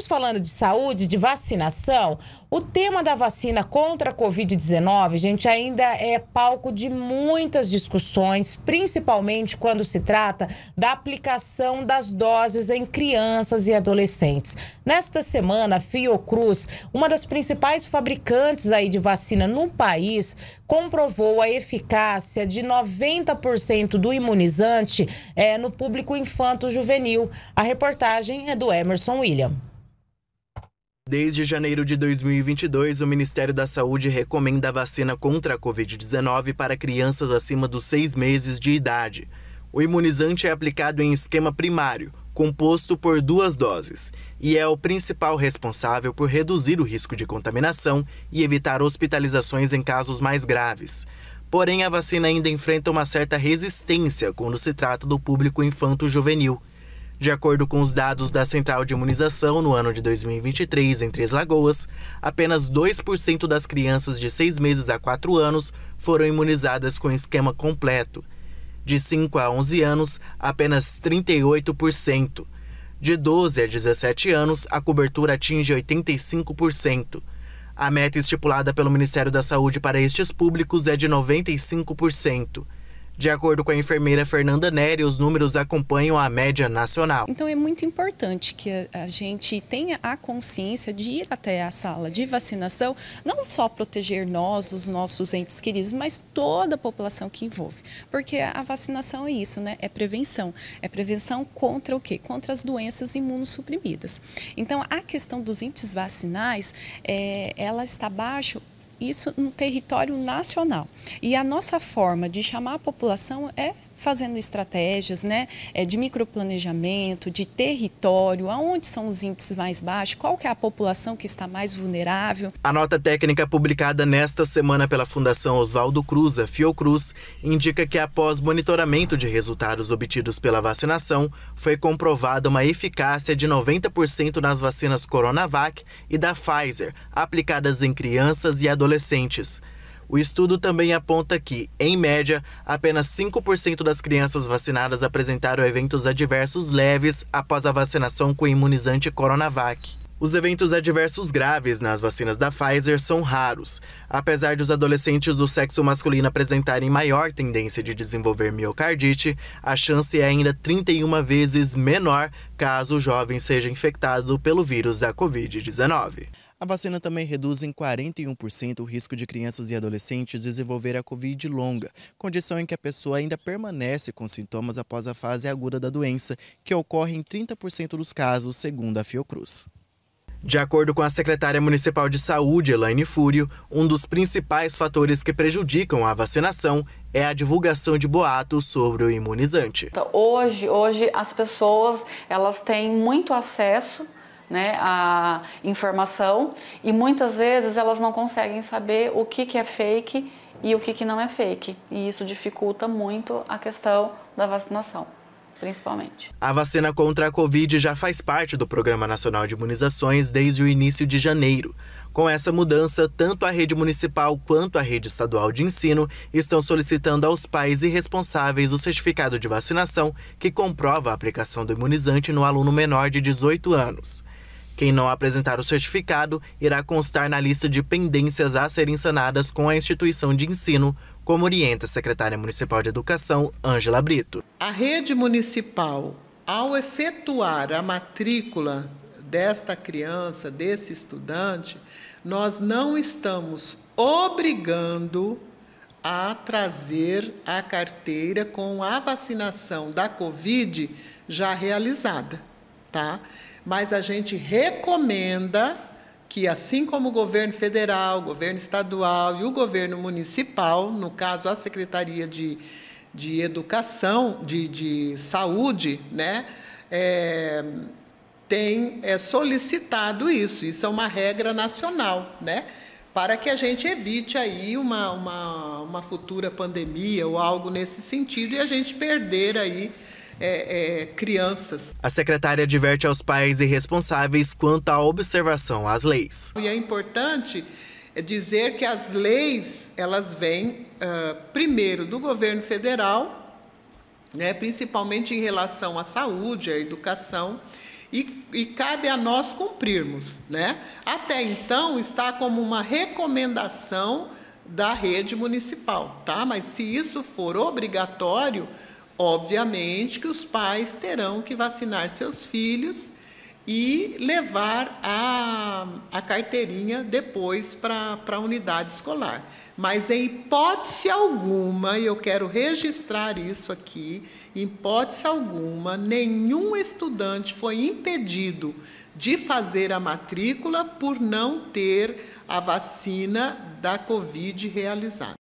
estamos falando de saúde, de vacinação, o tema da vacina contra a Covid-19, gente, ainda é palco de muitas discussões, principalmente quando se trata da aplicação das doses em crianças e adolescentes. Nesta semana, a Fiocruz, uma das principais fabricantes aí de vacina no país, comprovou a eficácia de 90% do imunizante é, no público infanto-juvenil. A reportagem é do Emerson William. Desde janeiro de 2022, o Ministério da Saúde recomenda a vacina contra a Covid-19 para crianças acima dos seis meses de idade. O imunizante é aplicado em esquema primário, composto por duas doses, e é o principal responsável por reduzir o risco de contaminação e evitar hospitalizações em casos mais graves. Porém, a vacina ainda enfrenta uma certa resistência quando se trata do público infanto-juvenil. De acordo com os dados da Central de Imunização, no ano de 2023, em Três Lagoas, apenas 2% das crianças de 6 meses a 4 anos foram imunizadas com esquema completo. De 5 a 11 anos, apenas 38%. De 12 a 17 anos, a cobertura atinge 85%. A meta estipulada pelo Ministério da Saúde para estes públicos é de 95%. De acordo com a enfermeira Fernanda Nery, os números acompanham a média nacional. Então é muito importante que a gente tenha a consciência de ir até a sala de vacinação, não só proteger nós, os nossos entes queridos, mas toda a população que envolve. Porque a vacinação é isso, né? É prevenção. É prevenção contra o quê? Contra as doenças imunossuprimidas. Então a questão dos índices vacinais, é, ela está baixo isso no território nacional. E a nossa forma de chamar a população é fazendo estratégias né, é, de microplanejamento, de território, aonde são os índices mais baixos, qual que é a população que está mais vulnerável. A nota técnica publicada nesta semana pela Fundação Oswaldo Cruz, a Fiocruz, indica que após monitoramento de resultados obtidos pela vacinação, foi comprovada uma eficácia de 90% nas vacinas Coronavac e da Pfizer, aplicadas em crianças e adolescentes. O estudo também aponta que, em média, apenas 5% das crianças vacinadas apresentaram eventos adversos leves após a vacinação com o imunizante Coronavac. Os eventos adversos graves nas vacinas da Pfizer são raros, apesar de os adolescentes do sexo masculino apresentarem maior tendência de desenvolver miocardite, a chance é ainda 31 vezes menor caso o jovem seja infectado pelo vírus da Covid-19. A vacina também reduz em 41% o risco de crianças e adolescentes desenvolver a Covid longa, condição em que a pessoa ainda permanece com sintomas após a fase aguda da doença, que ocorre em 30% dos casos, segundo a Fiocruz. De acordo com a secretária municipal de saúde, Elaine Fúrio, um dos principais fatores que prejudicam a vacinação é a divulgação de boatos sobre o imunizante. Hoje, hoje as pessoas elas têm muito acesso né, a informação e muitas vezes elas não conseguem saber o que, que é fake e o que, que não é fake. E isso dificulta muito a questão da vacinação principalmente. A vacina contra a Covid já faz parte do Programa Nacional de Imunizações desde o início de janeiro. Com essa mudança, tanto a rede municipal quanto a rede estadual de ensino estão solicitando aos pais e responsáveis o certificado de vacinação que comprova a aplicação do imunizante no aluno menor de 18 anos. Quem não apresentar o certificado irá constar na lista de pendências a serem sanadas com a instituição de ensino, como orienta a secretária municipal de Educação, Ângela Brito. A rede municipal, ao efetuar a matrícula desta criança, desse estudante, nós não estamos obrigando a trazer a carteira com a vacinação da Covid já realizada tá? Mas a gente recomenda que, assim como o governo federal, o governo estadual e o governo municipal, no caso a Secretaria de, de Educação, de, de Saúde, né, é, tem é, solicitado isso. Isso é uma regra nacional, né? para que a gente evite aí uma, uma, uma futura pandemia ou algo nesse sentido e a gente perder aí é, é, crianças. A secretária diverte aos pais e responsáveis quanto à observação às leis. E é importante é, dizer que as leis elas vêm uh, primeiro do governo federal, né, principalmente em relação à saúde, à educação. E, e, cabe a nós cumprirmos. Né? Até então, está como uma recomendação da rede municipal, tá? mas se isso for obrigatório, Obviamente que os pais terão que vacinar seus filhos e levar a, a carteirinha depois para a unidade escolar. Mas, em hipótese alguma, e eu quero registrar isso aqui, em hipótese alguma, nenhum estudante foi impedido de fazer a matrícula por não ter a vacina da Covid realizada.